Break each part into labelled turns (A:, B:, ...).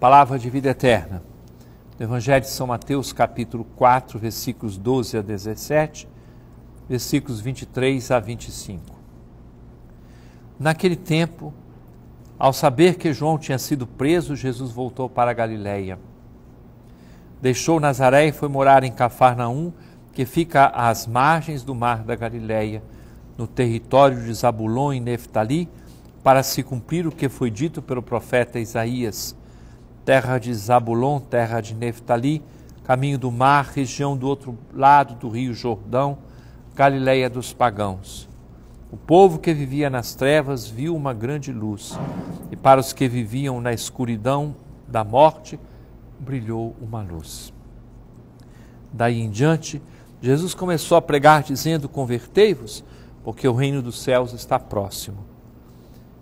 A: Palavra de vida eterna. Do Evangelho de São Mateus, capítulo 4, versículos 12 a 17, versículos 23 a 25. Naquele tempo, ao saber que João tinha sido preso, Jesus voltou para a Galiléia. Deixou Nazaré e foi morar em Cafarnaum, que fica às margens do mar da Galiléia, no território de Zabulon e Neftali, para se cumprir o que foi dito pelo profeta Isaías terra de Zabulon, terra de Neftali, caminho do mar, região do outro lado do rio Jordão, Galileia dos pagãos. O povo que vivia nas trevas viu uma grande luz, e para os que viviam na escuridão da morte, brilhou uma luz. Daí em diante, Jesus começou a pregar, dizendo: Convertei-vos, porque o reino dos céus está próximo.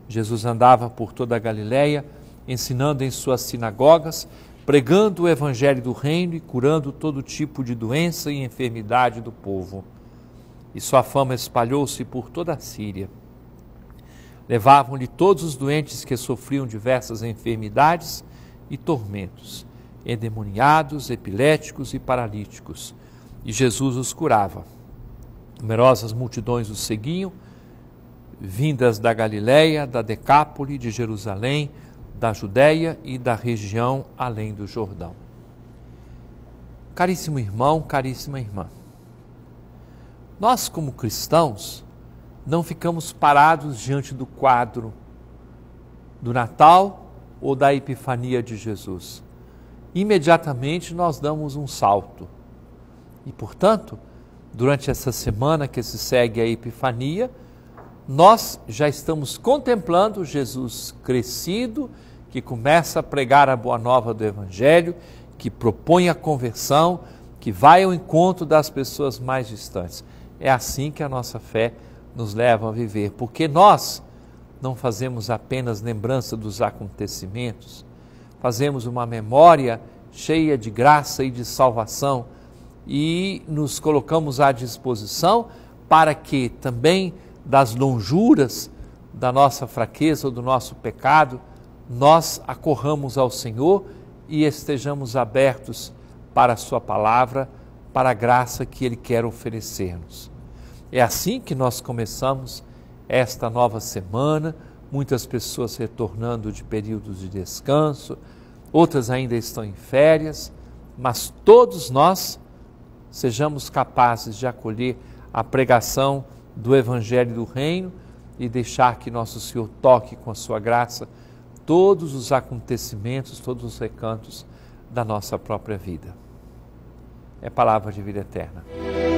A: Jesus andava por toda a Galileia, ensinando em suas sinagogas, pregando o evangelho do reino e curando todo tipo de doença e enfermidade do povo. E sua fama espalhou-se por toda a Síria. Levavam-lhe todos os doentes que sofriam diversas enfermidades e tormentos, endemoniados, epiléticos e paralíticos, e Jesus os curava. Numerosas multidões os seguiam, vindas da Galiléia, da Decápole, de Jerusalém, da Judéia e da região além do Jordão. Caríssimo irmão, caríssima irmã, nós, como cristãos, não ficamos parados diante do quadro do Natal ou da Epifania de Jesus. Imediatamente nós damos um salto. E, portanto, durante essa semana que se segue a Epifania, nós já estamos contemplando Jesus crescido, que começa a pregar a boa nova do Evangelho, que propõe a conversão, que vai ao encontro das pessoas mais distantes. É assim que a nossa fé nos leva a viver, porque nós não fazemos apenas lembrança dos acontecimentos, fazemos uma memória cheia de graça e de salvação e nos colocamos à disposição para que também das lonjuras da nossa fraqueza ou do nosso pecado, nós acorramos ao Senhor e estejamos abertos para a Sua palavra, para a graça que Ele quer oferecer-nos. É assim que nós começamos esta nova semana, muitas pessoas retornando de períodos de descanso, outras ainda estão em férias, mas todos nós sejamos capazes de acolher a pregação do Evangelho do Reino e deixar que Nosso Senhor toque com a sua graça todos os acontecimentos, todos os recantos da nossa própria vida. É palavra de vida eterna.